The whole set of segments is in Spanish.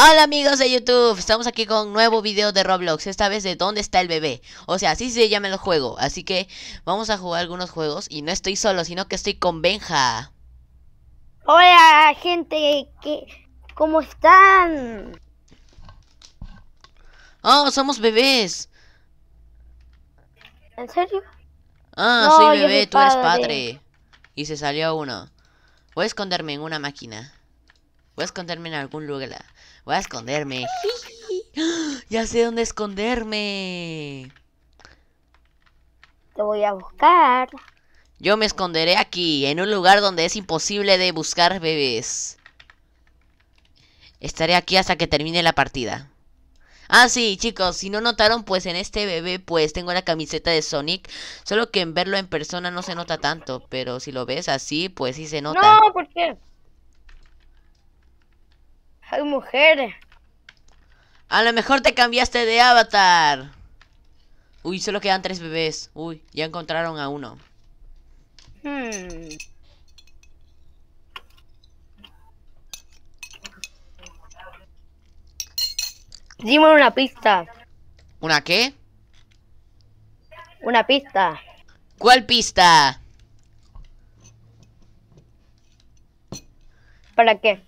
Hola amigos de YouTube, estamos aquí con un nuevo video de Roblox, esta vez de ¿Dónde está el bebé? O sea, así se llama el juego, así que vamos a jugar algunos juegos y no estoy solo, sino que estoy con Benja. Hola gente, ¿Qué, ¿cómo están? Oh, somos bebés. ¿En serio? Ah, soy bebé, tú eres padre. Y se salió uno. Voy a esconderme en una máquina. Voy a esconderme en algún lugar. Voy a esconderme. ya sé dónde esconderme. Te voy a buscar. Yo me esconderé aquí, en un lugar donde es imposible de buscar bebés. Estaré aquí hasta que termine la partida. Ah, sí, chicos, si no notaron, pues en este bebé, pues tengo la camiseta de Sonic. Solo que en verlo en persona no se nota tanto, pero si lo ves así, pues sí se nota. No, ¿por qué? Hay mujeres. A lo mejor te cambiaste de avatar. Uy, solo quedan tres bebés. Uy, ya encontraron a uno. Hmm. Dime una pista. ¿Una qué? Una pista. ¿Cuál pista? ¿Para qué?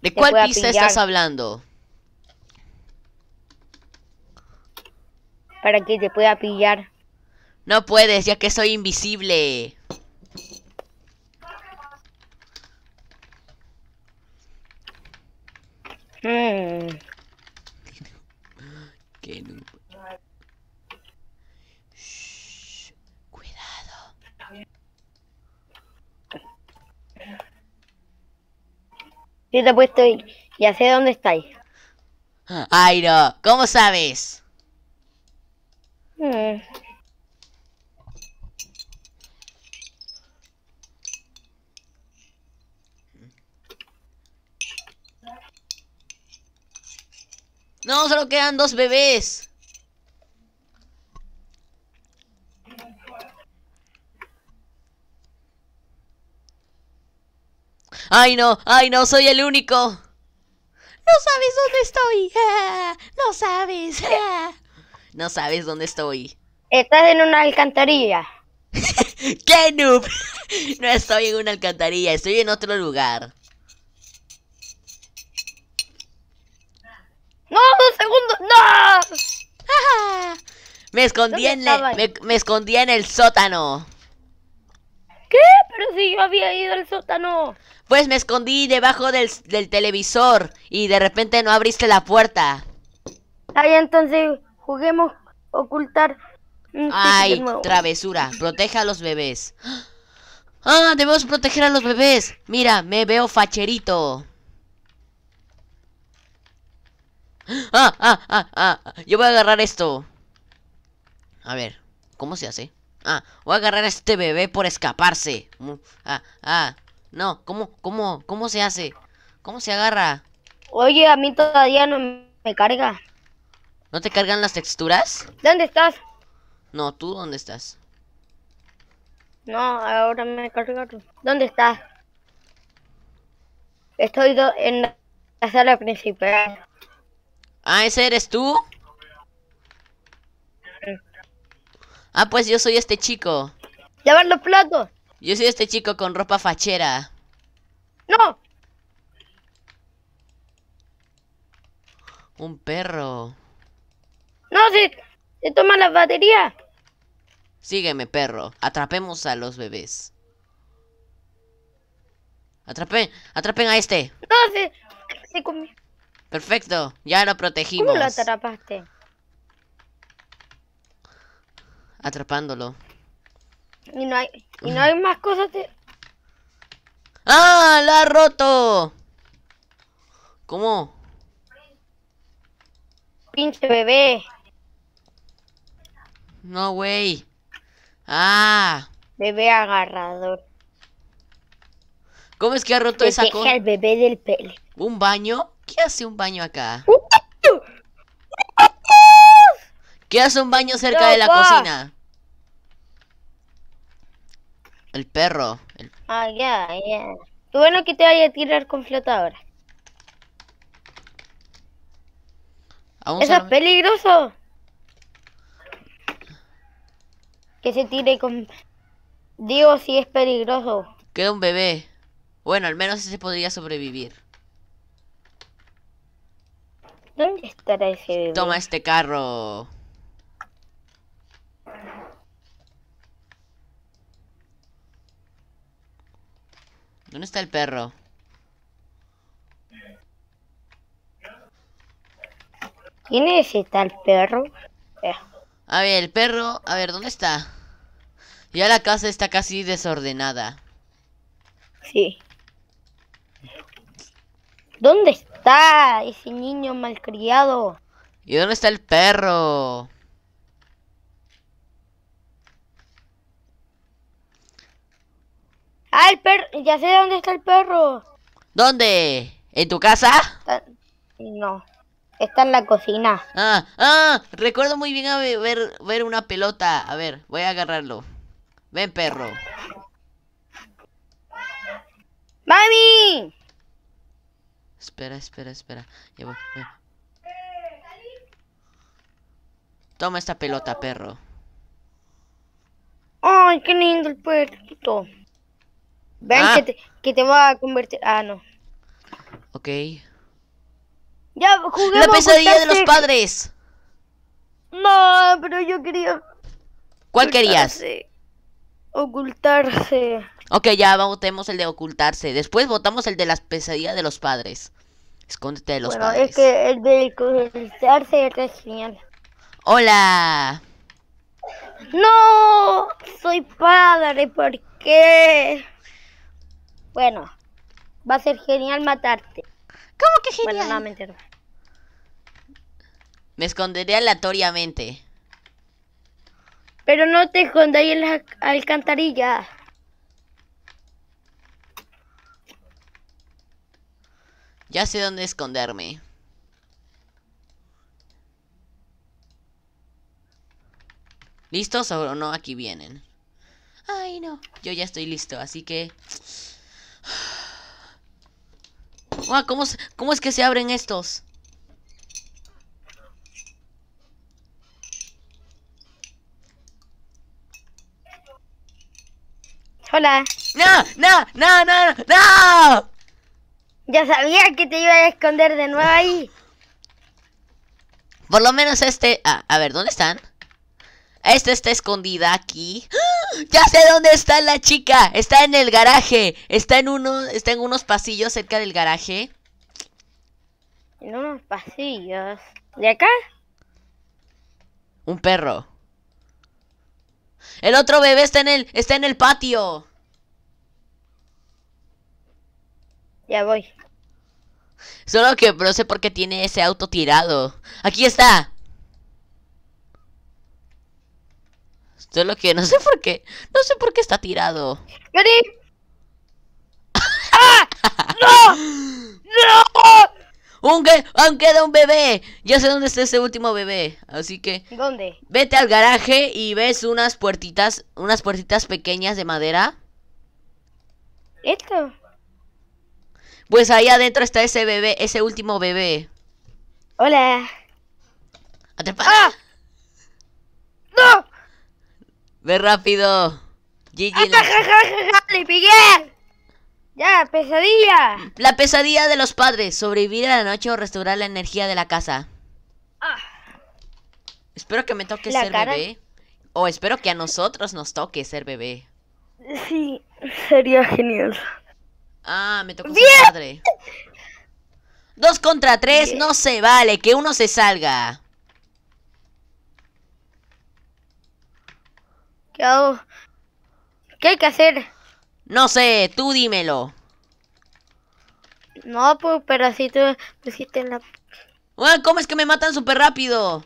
¿De cuál pista estás hablando? Para que te pueda pillar. No puedes, ya que soy invisible. Hmm. Yo te he puesto y ya sé dónde estáis. Ay, no. ¿Cómo sabes? Hmm. No, solo quedan dos bebés. ¡Ay no! ¡Ay no! ¡Soy el único! ¡No sabes dónde estoy! Ah, ¡No sabes! Ah. ¡No sabes dónde estoy! Estás en una alcantarilla. ¡Qué noob! no estoy en una alcantarilla, estoy en otro lugar. ¡No! ¡Un segundo! ¡No! Ah, me escondí, en el, me escondí en el sótano. ¿Qué? Pero si yo había ido al sótano. Pues me escondí debajo del, televisor y de repente no abriste la puerta. Ay, entonces juguemos ocultar. Ay, travesura. Proteja a los bebés. Ah, debemos proteger a los bebés. Mira, me veo facherito. Ah, ah, ah, ah. Yo voy a agarrar esto. A ver, ¿cómo se hace? Ah, voy a agarrar a este bebé por escaparse. Ah, ah. No, ¿cómo, cómo, cómo se hace? ¿Cómo se agarra? Oye, a mí todavía no me carga. ¿No te cargan las texturas? ¿Dónde estás? No, ¿tú dónde estás? No, ahora me carga tú. ¿Dónde estás? Estoy en la sala principal. Ah, ¿ese eres tú? Ah, pues yo soy este chico. Lavar los platos. Yo soy este chico con ropa fachera. No. Un perro. No, se, se toma la batería. Sígueme, perro. Atrapemos a los bebés. Atrapen, atrapen a este. No, se, se comió. Perfecto, ya lo protegimos. ¿Cómo lo atrapaste? atrapándolo. Y no hay, y no hay más cosas de... ¡Ah! ¡La ha roto! ¿Cómo? Pinche bebé. No, güey. ¡Ah! Bebé agarrador. ¿Cómo es que ha roto esa cosa? el bebé del pele. ¿Un baño? ¿Qué hace un baño acá? Uh, ¿Qué hace un baño cerca de la cocina? El perro. Ah, ya, ya. bueno que te vaya a tirar con flotadora. ¿Eso es peligroso? Que se tire con... Digo, si es peligroso. Queda un bebé. Bueno, al menos ese podría sobrevivir. ¿Dónde estará ese bebé? Toma este carro. ¿Dónde está el perro? ¿Quién es el perro? Eh. A ver, el perro, a ver, ¿dónde está? Ya la casa está casi desordenada. Sí. ¿Dónde está ese niño malcriado? ¿Y dónde está el perro? el perro. Ya sé dónde está el perro. ¿Dónde? ¿En tu casa? No. Está en la cocina. Ah, ah. Recuerdo muy bien ver, ver una pelota. A ver, voy a agarrarlo. Ven, perro. ¡Mami! Espera, espera, espera. Toma esta pelota, perro. Ay, qué lindo el perrito. Ven ah. que, te, voy a convertir. Ah, no. Ok. Ya, juguemos. La pesadilla de los padres. No, pero yo quería. ¿Cuál querías? Ocultarse. Ok, ya votemos el de ocultarse. Después votamos el de la pesadilla de los padres. Escóndete de los bueno, Es que el de ocultarse es genial. Hola. No, soy padre, ¿por qué? Bueno, va a ser genial matarte. ¿Cómo que genial? Bueno, no, mentira. Me esconderé aleatoriamente. Pero no te ahí en la alcantarilla. Ya sé dónde esconderme. ¿Listos o no? Aquí vienen. Ay, no. Yo ya estoy listo, así que... Ah, ¿cómo, ¿Cómo es que se abren estos? Hola. ¡No! ¡No! ¡No! ¡No! ¡No! Ya sabía que te iba a esconder de nuevo ahí. Por lo menos este... Ah, a ver, ¿dónde están? Esta está escondida aquí. Ya sé dónde está la chica. Está en el garaje. Está en uno, está en unos pasillos cerca del garaje. En unos pasillos. ¿De acá? Un perro. El otro bebé está en el está en el patio. Ya voy. Solo que no sé por qué tiene ese auto tirado. Aquí está. Solo que no sé por qué. No sé por qué está tirado. Gary. ¡Ah! ¡No! ¡No! Un aunque queda un bebé! Ya sé dónde está ese último bebé. Así que. ¿Dónde? Vete al garaje y ves unas puertitas. Unas puertitas pequeñas de madera. ¿Esto? Pues ahí adentro está ese bebé, ese último bebé. Hola. ¡Ah! ¡No! Ve rápido. La... ¡Ya, pesadilla! La pesadilla de los padres. Sobrevivir a la noche o restaurar la energía de la casa. Ah. Espero que me toque ser bebé. O espero que a nosotros nos toque ser bebé. Sí, sería genial. Ah, me tocó ser padre. Dos contra tres, no se vale, que uno se salga. ¿Qué hay que hacer? No sé, tú dímelo. No, pues, pero si tú pusiste en la... ¿Cómo es que me matan súper rápido?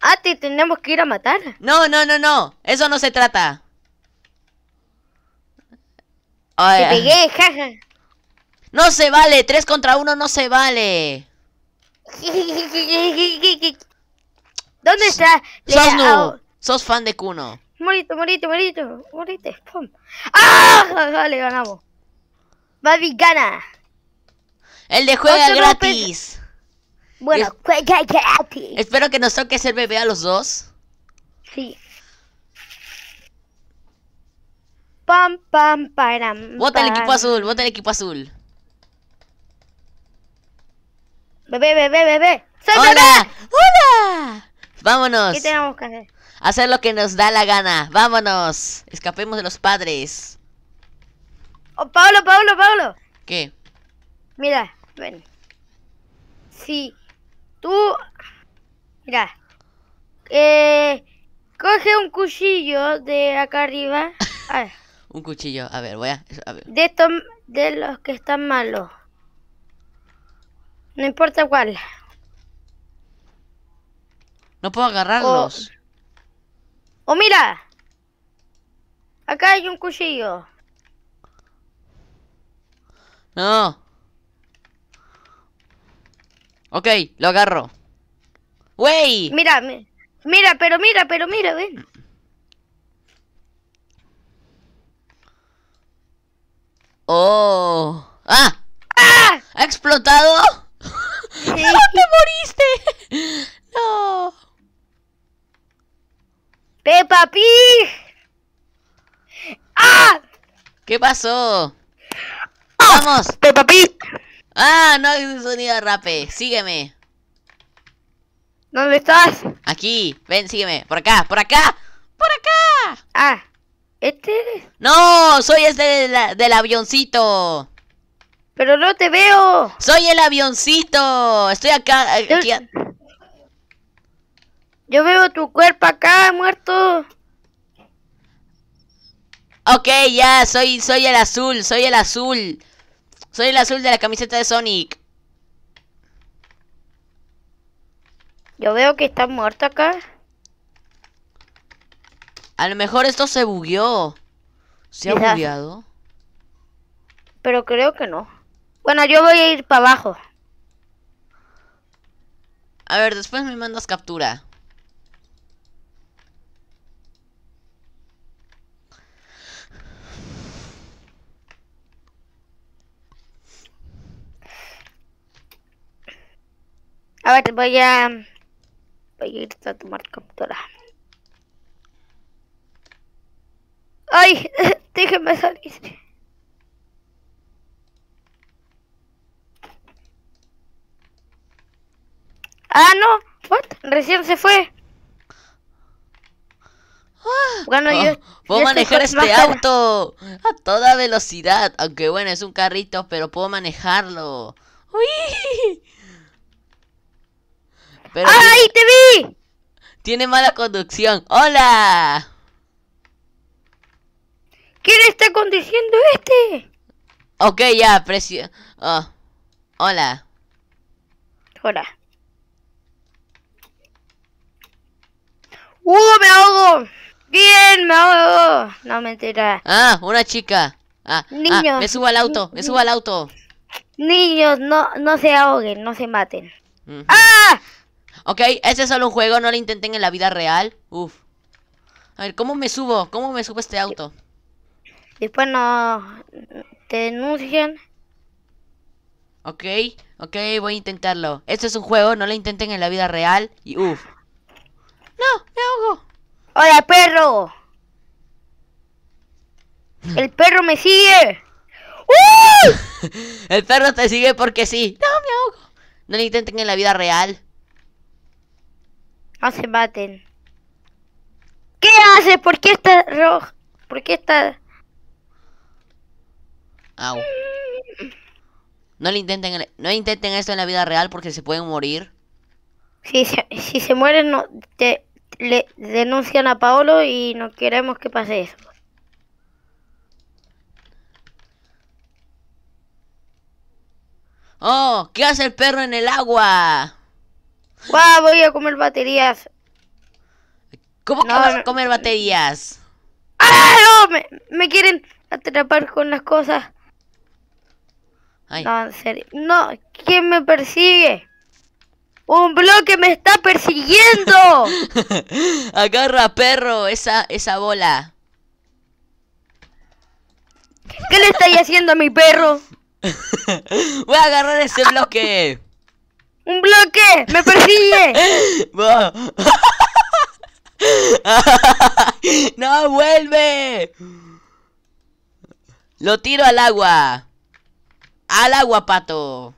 Ah, te tenemos que ir a matar. No, no, no, no. Eso no se trata. te pegué, jaja. No se vale. Tres contra uno no se vale. ¿Dónde está? Sos, oh. Sos fan de Kuno. Morito, morito, morito. morite, pum. ¡Ah! Dale, ganamos. Baby gana. El de juega gratis. bueno, juega gratis. Espero que nos toque ser bebé a los dos. Sí. Pam, pam, param. Vota el equipo azul, vota el equipo azul. Bebé, bebé, bebé. ¡Soy ¡Hola! Bebé! ¡Hola! ¡Vámonos! ¿Qué tenemos que hacer? hacer lo que nos da la gana. Vámonos. Escapemos de los padres. Oh, Pablo, Pablo, Pablo. ¿Qué? Mira, ven. Si tú... Mira. Eh, coge un cuchillo de acá arriba. A ver. un cuchillo. A ver, voy a... De, estos, de los que están malos. No importa cuál. No puedo agarrarlos. ¡Oh, mira! Acá hay un cuchillo. No. Ok, lo agarro. ¡Wey! Mira, mira, pero mira, pero mira, ven. ¡Oh! ¡Ah! ¡Ah! ¿Ha explotado? ¡No, te moriste! ¡No! ¡Peppa Pig! ¡Ah! ¿Qué pasó? ¡Ah! ¡Vamos! ¡Peppa Pig! ¡Ah! No hay un sonido de rape. Sígueme. ¿Dónde estás? Aquí. Ven, sígueme. Por acá, por acá. ¡Por acá! Ah. ¿Este ¡No! ¡Soy este del avioncito! ¡Pero no te veo! ¡Soy el avioncito! Estoy acá. Yo veo tu cuerpo acá, muerto. Ok, ya, soy, soy el azul, soy el azul. Soy el azul de la camiseta de Sonic. Yo veo que está muerto acá. A lo mejor esto se bugueó. ¿Se ha bugueado? Pero creo que no. Bueno, yo voy a ir para abajo. A ver, después me mandas captura. A ver, voy a... Voy a ir a tomar captura. ¡Ay! Déjenme salir. Ah, no. What? Recién se fue. Ah, bueno, yo... Oh, puedo manejar este auto a toda velocidad. Aunque bueno, es un carrito, pero puedo manejarlo. ¡Uy! ¡Ay, te vi! Tiene mala conducción. ¡Hola! ¿Quién está conduciendo este? Ok, ya, precio. Oh, hola. Hola. ¡Uh, me ahogo! ¡Bien, me ahogo! No, me mentira. Ah, una chica. Ah, ah, Niños. me subo al auto, me subo al auto. Niños, no, no se ahoguen, no se maten. ¡Ah! Ok, ese es solo un juego, no lo intenten en la vida real. Uf. A ver, ¿cómo me subo? ¿Cómo me subo este auto? Después no... Te denuncian. Ok, ok, voy a intentarlo. Este es un juego, no lo intenten en la vida real. Y uf. ¡No! ¡Me ahogo! ¡Hola, perro! ¡El perro me sigue! El perro te sigue porque sí. ¡No, me ahogo! No lo intenten en la vida real. No se baten ¿Qué haces? ¿Por qué está rojo? ¿Por qué está...? Au. No le intenten, no intenten esto en la vida real porque se pueden morir. Si se, si se mueren, no, te, le denuncian a Paolo y no queremos que pase eso. ¡Oh! ¿Qué hace el perro en el agua? Guau, voy a comer baterías. ¿Cómo que vas a comer baterías? ¡Ah, no! Me, quieren atrapar con las cosas. No, en serio. No, ¿quién me persigue? ¡Un bloque me está persiguiendo! Agarra, perro, esa, esa bola. ¿Qué le estáis haciendo a mi perro? Voy a agarrar ese bloque. ¡Un bloque! ¡Me persigue! ¡No vuelve! Lo tiro al agua. Al agua, pato.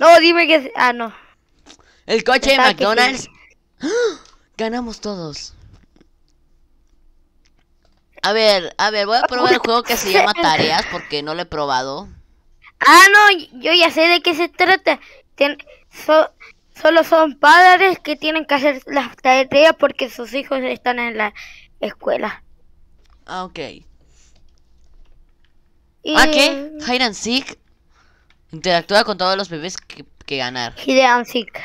No, dime que... Ah, no. El coche de McDonald's. Ganamos todos. A ver, a ver, voy a probar el juego que se llama Tareas porque no lo he probado. Ah, no, yo ya sé de qué se trata solo son padres que tienen que hacer las tareas porque sus hijos están en la escuela. Ah, ok. ¿A ah, qué? Hide interactúa con todos los bebés que, ganar. Hide and Seek.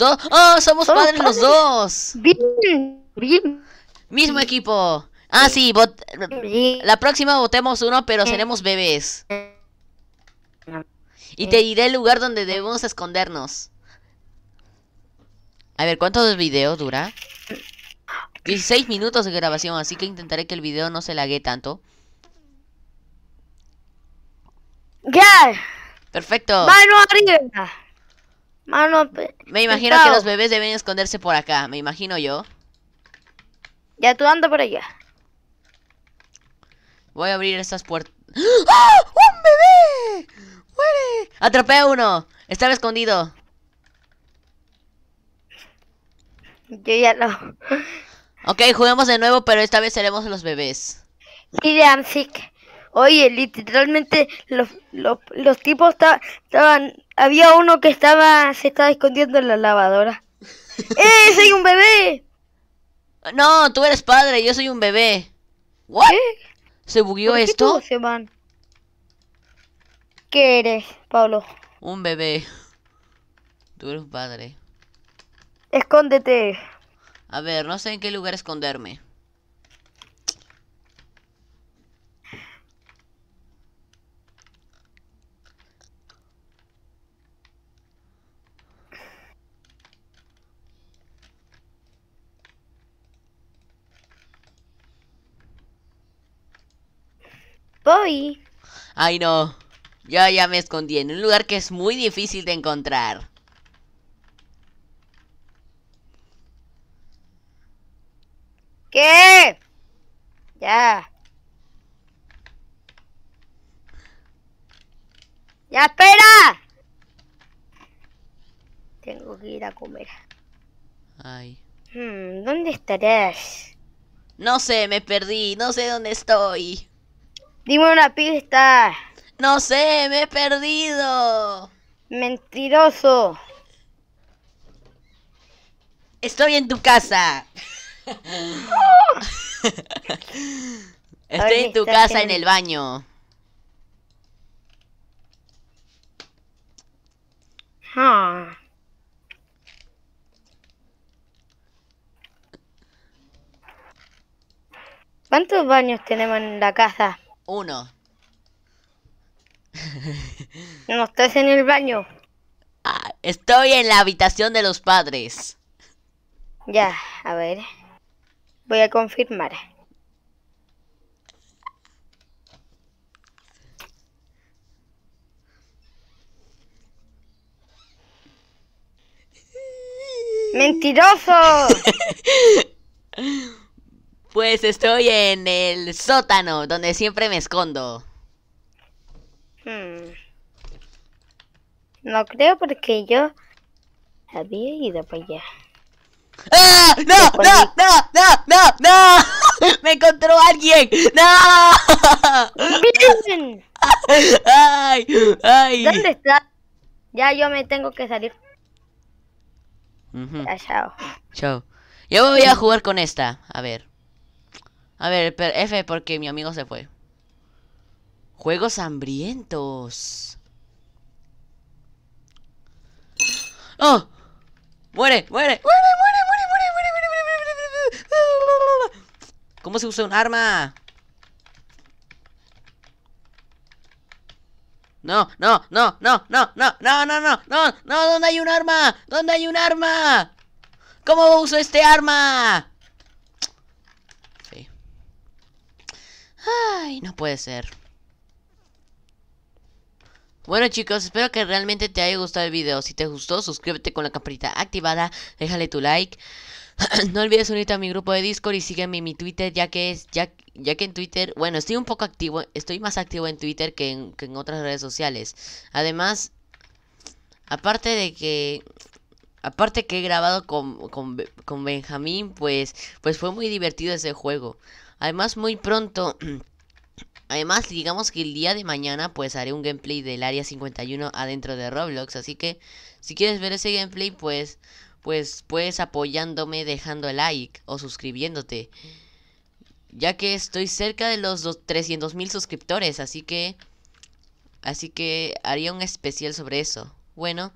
¡Oh! ¡Somos, padres, los dos! Mismo equipo. Ah, sí, la próxima votemos uno, pero seremos bebés. Y te diré el lugar donde debemos escondernos. A ver, ¿cuánto de video dura? 16 minutos de grabación, así que intentaré que el video no se lague tanto. Ya. Perfecto. Mano arriba. Mano. Me imagino que los bebés deben esconderse por acá, me imagino yo. Ya tú anda por allá. Voy a abrir estas puertas. ¡Ah! ¡Un bebé! ¡Muere! a uno! Estaba escondido. Yo ya no. Ok, jugamos de nuevo, pero esta vez seremos los bebés. Sí, de Oye, literalmente los, los, tipos estaban... Había uno que estaba se estaba escondiendo en la lavadora. ¡Eh, soy un bebé! No, tú eres padre, yo soy un bebé. ¿What? ¿Qué? ¿Se bugueó esto? Se van? ¿Qué eres, Pablo? Un bebé. Tú eres un padre. Escóndete. A ver, no sé en qué lugar esconderme. Voy. Ay, no. Ya, ya me escondí en un lugar que es muy difícil de encontrar. ¿Qué? Ya. ¡Ya espera! Tengo que ir a comer. Ay. Hmm, ¿Dónde estarás? No sé, me perdí. No sé dónde estoy. Dime una pista. No sé, me he perdido. Mentiroso. Estoy en tu casa. Estoy en tu casa en el baño. Ah. ¿Cuántos baños tenemos en la casa? Uno. No, estás en el baño. Ah, estoy en la habitación de los padres. Ya, a ver. Voy a confirmar. ¡Mentiroso! pues estoy en el sótano, donde siempre me escondo. Hmm. No creo porque yo había ido para allá. ¡Ah! ¡No! ¡No! ¡No! ¡No! ¡No! ¡No! ¡Me encontró alguien! ¡No! ¡Ay! ¡Ay! ¿Dónde está? Ya yo me tengo que salir. Uh ya, chao. Chao. Yo voy a jugar con esta. A ver. A ver, F porque mi amigo se fue. Juegos hambrientos. ¡Oh! ¡Muere! ¡Muere! ¡Muere! ¡Muere! ¡Muere! ¡Muere! ¡Muere! ¡Muere! ¡Muere! ¿Cómo se usa un arma? No, no, no, no, no, no, no, no, no, no, no, ¿dónde hay un arma? ¿Dónde hay un arma? ¿Cómo uso este arma? Sí. Ay, no puede ser. Bueno chicos, espero que realmente te haya gustado el video. Si te gustó, suscríbete con la campanita activada, déjale tu like. no olvides unirte a mi grupo de Discord y sígueme en mi Twitter, ya que es ya, ya que en Twitter, bueno, estoy un poco activo, estoy más activo en Twitter que en, otras redes sociales. Además, aparte de que aparte que he grabado con, con, con Benjamín, pues pues fue muy divertido ese juego. Además, muy pronto Además, digamos que el día de mañana pues haré un gameplay del área 51 adentro de Roblox. Así que si quieres ver ese gameplay pues, pues puedes apoyándome dejando like o suscribiéndote. Ya que estoy cerca de los 300.000 mil suscriptores, así que... Así que haría un especial sobre eso. Bueno,